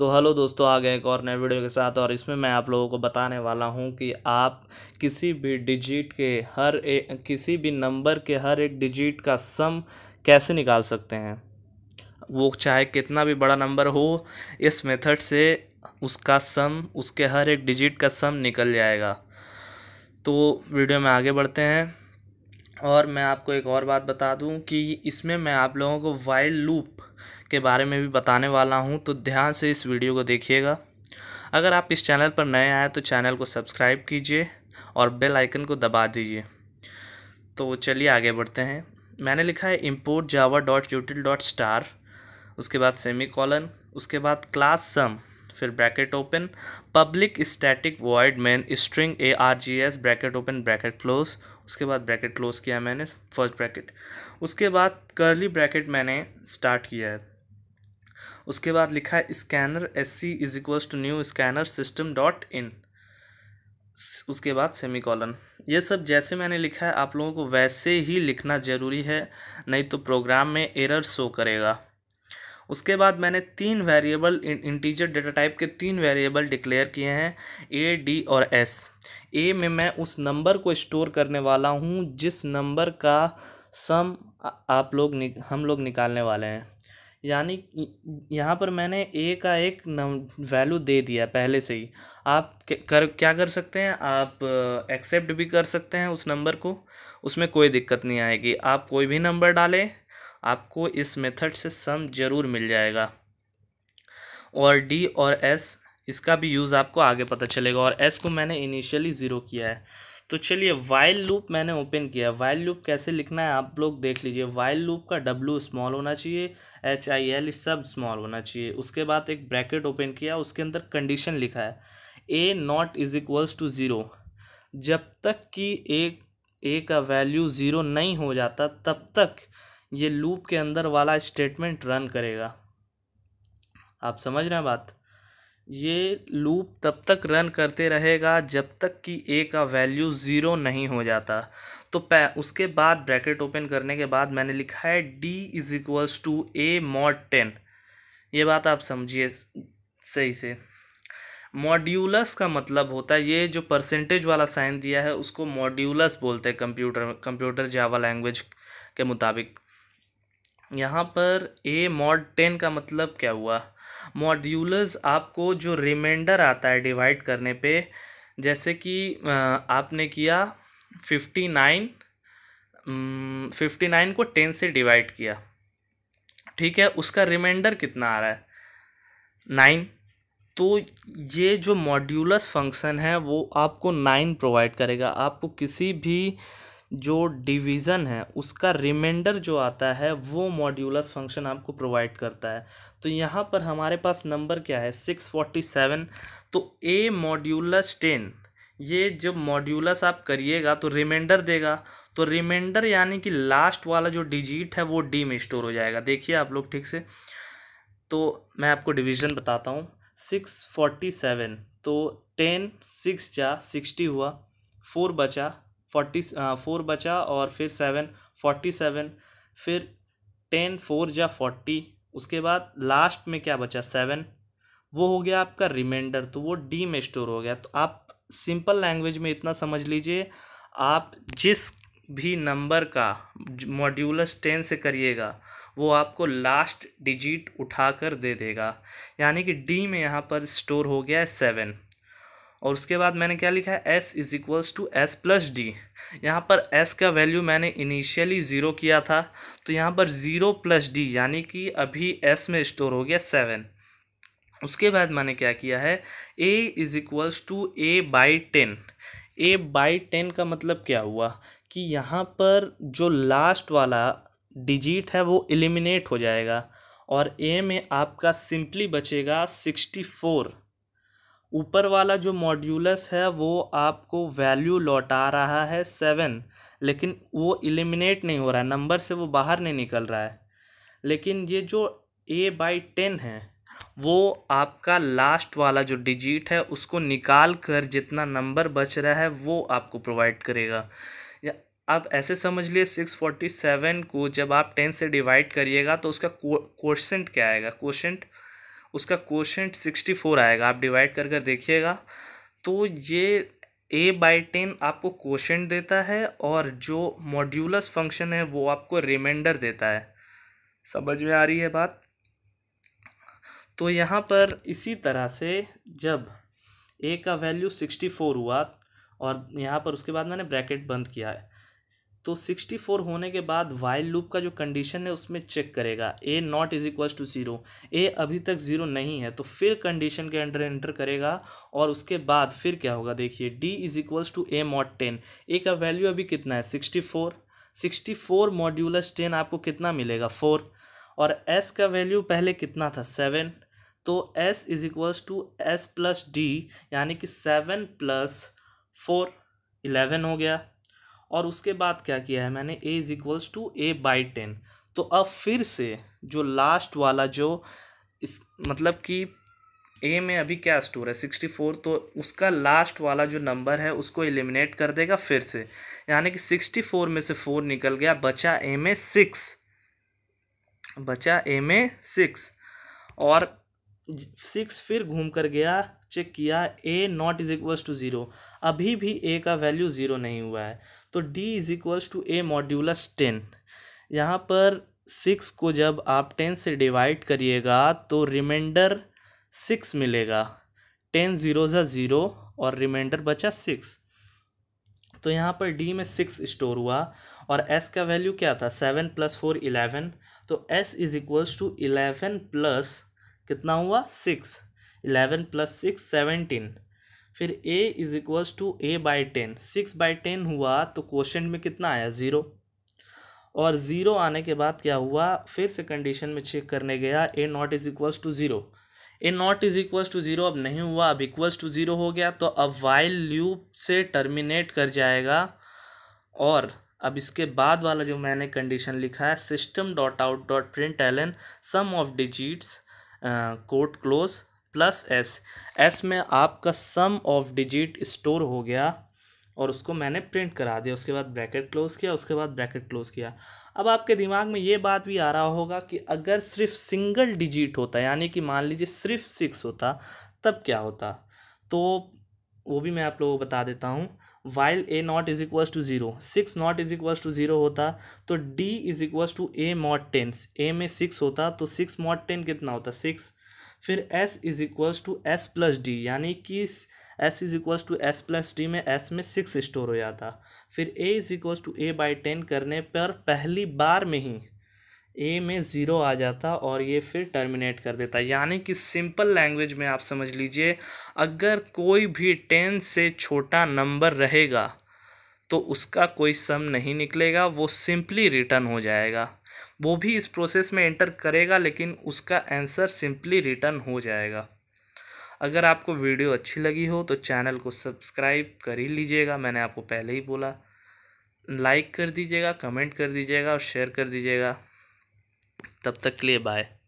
तो हेलो दोस्तों आ गए एक और नए वीडियो के साथ और इसमें मैं आप लोगों को बताने वाला हूं कि आप किसी भी डिजिट के हर एक किसी भी नंबर के हर एक डिजिट का सम कैसे निकाल सकते हैं वो चाहे कितना भी बड़ा नंबर हो इस मेथड से उसका सम उसके हर एक डिजिट का सम निकल जाएगा तो वीडियो में आगे बढ़ते हैं और मैं आपको एक और बात बता दूं कि इसमें मैं आप लोगों को वाइल लूप के बारे में भी बताने वाला हूँ तो ध्यान से इस वीडियो को देखिएगा अगर आप इस चैनल पर नए आए तो चैनल को सब्सक्राइब कीजिए और बेल आइकन को दबा दीजिए तो चलिए आगे बढ़ते हैं मैंने लिखा है import Java dot util dot star उसके बाद सेमी कॉलन उसके बाद क्लास सम फिर bracket open public static void main string A R G S bracket open bracket close उसके बाद ब्रैकेट क्लोज किया मैंने फर्स्ट ब्रैकेट उसके बाद करली ब्रैकेट मैंने स्टार्ट किया है उसके बाद लिखा है scanner S C is equals to new scanner system dot in उसके बाद सेमी कॉलन ये सब जैसे मैंने लिखा है आप लोगों को वैसे ही लिखना ज़रूरी है नहीं तो प्रोग्राम में एरर शो करेगा उसके बाद मैंने तीन वेरिएबल इंटीजर डेटा टाइप के तीन वेरिएबल डिक्लेयर किए हैं ए डी और एस ए में मैं उस नंबर को स्टोर करने वाला हूँ जिस नंबर का सम आप लोग हम लोग निकालने वाले हैं यानी यहाँ पर मैंने ए का एक वैल्यू दे दिया पहले से ही आप कर क्या कर सकते हैं आप एक्सेप्ट uh, भी कर सकते हैं उस नंबर को उसमें कोई दिक्कत नहीं आएगी आप कोई भी नंबर डालें आपको इस मेथड से सम ज़रूर मिल जाएगा और डी और एस इसका भी यूज़ आपको आगे पता चलेगा और एस को मैंने इनिशियली ज़ीरो किया है तो चलिए वाइल लूप मैंने ओपन किया वाइल लूप कैसे लिखना है आप लोग देख लीजिए वाइल लूप का डब्लू स्मॉल होना चाहिए एच आई एल सब स्मॉल होना चाहिए उसके बाद एक ब्रैकेट ओपन किया उसके अंदर कंडीशन लिखा है A not is equals to zero जब तक कि ए ए का वैल्यू ज़ीरो नहीं हो जाता तब तक ये लूप के अंदर वाला स्टेटमेंट रन करेगा आप समझ रहे हैं बात ये लूप तब तक रन करते रहेगा जब तक कि ए का वैल्यू ज़ीरो नहीं हो जाता तो उसके बाद ब्रैकेट ओपन करने के बाद मैंने लिखा है D is equals to A mod ten ये बात आप समझिए सही से मॉड्यूलस का मतलब होता है ये जो परसेंटेज वाला साइन दिया है उसको मॉड्यूलस बोलते हैं कंप्यूटर कंप्यूटर जावा लैंग्वेज के मुताबिक यहाँ पर ए मॉड टेन का मतलब क्या हुआ मॉड्यूलस आपको जो रिमाइंडर आता है डिवाइड करने पे जैसे कि आपने किया फिफ्टी नाइन फिफ्टी नाइन को टेन से डिवाइड किया ठीक है उसका रिमाइंडर कितना आ रहा है नाइन तो ये जो मॉड्यूलस फंक्शन है वो आपको नाइन प्रोवाइड करेगा आपको किसी भी जो डिवीज़न है उसका रिमाइंडर जो आता है वो मॉड्यूलस फंक्शन आपको प्रोवाइड करता है तो यहाँ पर हमारे पास नंबर क्या है सिक्स फोर्टी सेवन तो ए मॉड्यूलस टेन ये जब मॉड्यूलस आप करिएगा तो रिमाइंडर देगा तो रिमाइंडर यानी कि लास्ट वाला जो डिजिट है वो डी में स्टोर हो जाएगा देखिए आप लोग ठीक से तो मैं आपको डिवीज़न बताता हूँ सिक्स फोर्टी सेवन तो टेन सिक्स जा सिक्सटी हुआ फोर बचा फोर्टी फोर बचा और फिर सेवन फोर्टी सेवन फिर टेन फोर या फोर्टी उसके बाद लास्ट में क्या बचा सेवन वो हो गया आपका रिमाइंडर तो वो डी में स्टोर हो गया तो आप सिंपल लैंग्वेज में इतना समझ लीजिए आप जिस भी नंबर का मॉड्यूलस टेन से करिएगा वो आपको लास्ट डिजिट उठा कर दे देगा यानी कि डी में यहाँ पर स्टोर हो गया है सेवन और उसके बाद मैंने क्या लिखा है s is equals to S plus D यहाँ पर s का वैल्यू मैंने इनिशियली ज़ीरो किया था तो यहाँ पर ज़ीरो प्लस डी यानी कि अभी s में स्टोर हो गया सेवन उसके बाद मैंने क्या किया है a is equals to A by ten A by ten का मतलब क्या हुआ कि यहाँ पर जो लास्ट वाला डिजिट है वो एलिमिनेट हो जाएगा और ए में आपका सिंपली बचेगा सिक्सटी फोर ऊपर वाला जो मॉड्यूलस है वो आपको वैल्यू लौटा रहा है सेवन लेकिन वो इलिमिनेट नहीं हो रहा है नंबर से वो बाहर नहीं निकल रहा है लेकिन ये जो ए बाई टेन है वो आपका लास्ट वाला जो डिजिट है उसको निकाल कर जितना नंबर बच रहा है वो आपको प्रोवाइड करेगा आप ऐसे समझ लिए सिक्स फोर्टी सेवन को जब आप टेन से डिवाइड करिएगा तो उसका क्वेश्चन क्या आएगा क्वेश्चन उसका क्वेश्चन सिक्सटी फोर आएगा आप डिवाइड कर कर देखिएगा तो ये ए बाई टेन आपको क्वेश्चन देता है और जो मॉड्यूलस फंक्शन है वो आपको रिमाइंडर देता है समझ में आ रही है बात तो यहाँ पर इसी तरह से जब ए का वैल्यू सिक्सटी फोर हुआ और यहाँ पर उसके बाद मैंने ब्रैकेट बंद किया है तो 64 होने के बाद वाइल लूप का जो कंडीशन है उसमें चेक करेगा A not is equal to zero A अभी तक ज़ीरो नहीं है तो फिर कंडीशन के अंडर एंटर करेगा और उसके बाद फिर क्या होगा देखिए D is equal to A mod ten A का वैल्यू अभी कितना है sixty four sixty four modulus ten आपको कितना मिलेगा फोर और एस का वैल्यू पहले कितना था सेवन तो S is equals to S plus D यानी कि सेवन प्लस फोर इलेवन हो गया और उसके बाद क्या किया है मैंने A is equals to A by ten तो अब फिर से जो लास्ट वाला जो इस मतलब कि ए में अभी क्या स्टोर है सिक्सटी फोर तो उसका लास्ट वाला जो नंबर है उसको एलिमिनेट कर देगा फिर से यानी कि सिक्सटी फोर में से फोर निकल गया बचा ए में सिक्स बचा ए में सिक्स और सिक्स फिर घूम कर गया चेक किया A not is equals to zero अभी भी ए का वैल्यू ज़ीरो नहीं हुआ है तो D is equals to A modulus ten यहाँ पर सिक्स को जब आप टेन से डिवाइड करिएगा तो रिमाइंडर सिक्स मिलेगा टेन ज़ीरो ज़ा ज़ीरो और रिमाइंडर बचा सिक्स तो यहाँ पर डी में सिक्स स्टोर हुआ और एस का वैल्यू क्या था सेवन प्लस फोर इलेवन तो S is equals to eleven plus कितना हुआ six eleven plus six seventeen फिर A is equals to A by ten six by ten हुआ तो क्वेश्चन में कितना आया ज़ीरो और ज़ीरो आने के बाद क्या हुआ फिर से कंडीशन में चेक करने गया A not is equals to zero A not is equals to zero अब नहीं हुआ अब इक्वल्स टू ज़ीरो हो गया तो अब वाइल लूप से टर्मिनेट कर जाएगा और अब इसके बाद वाला जो मैंने कंडीशन लिखा है system dot out dot print L N sum of digits quote close plus S S में आपका सम ऑफ डिजिट स्टोर हो गया और उसको मैंने प्रिंट करा दिया उसके बाद ब्रैकेट क्लोज किया उसके बाद ब्रैकेट क्लोज किया अब आपके दिमाग में ये बात भी आ रहा होगा कि अगर सिर्फ सिंगल डिजिट होता यानी कि मान लीजिए सिर्फ सिक्स होता तब क्या होता तो वो भी मैं आप लोगों को बता देता हूँ while A not is equal to zero six not is equal to zero होता तो D is equal to A mod ten A में सिक्स होता तो सिक्स मॉट टेन कितना होता सिक्स फिर s is equals to S plus D यानी कि s is equals to S plus D में s में सिक्स स्टोर हो जाता फिर a is equals to A by ten करने पर पहली बार में ही ए में ज़ीरो आ जाता और ये फिर टर्मिनेट कर देता यानी कि सिंपल लैंग्वेज में आप समझ लीजिए अगर कोई भी टेन से छोटा नंबर रहेगा तो उसका कोई सम नहीं निकलेगा वो सिंपली रिटर्न हो जाएगा वो भी इस प्रोसेस में एंटर करेगा लेकिन उसका आंसर सिंपली रिटर्न हो जाएगा अगर आपको वीडियो अच्छी लगी हो तो चैनल को सब्सक्राइब कर ही लीजिएगा मैंने आपको पहले ही बोला लाइक कर दीजिएगा कमेंट कर दीजिएगा और शेयर कर दीजिएगा तब तक के लिए बाय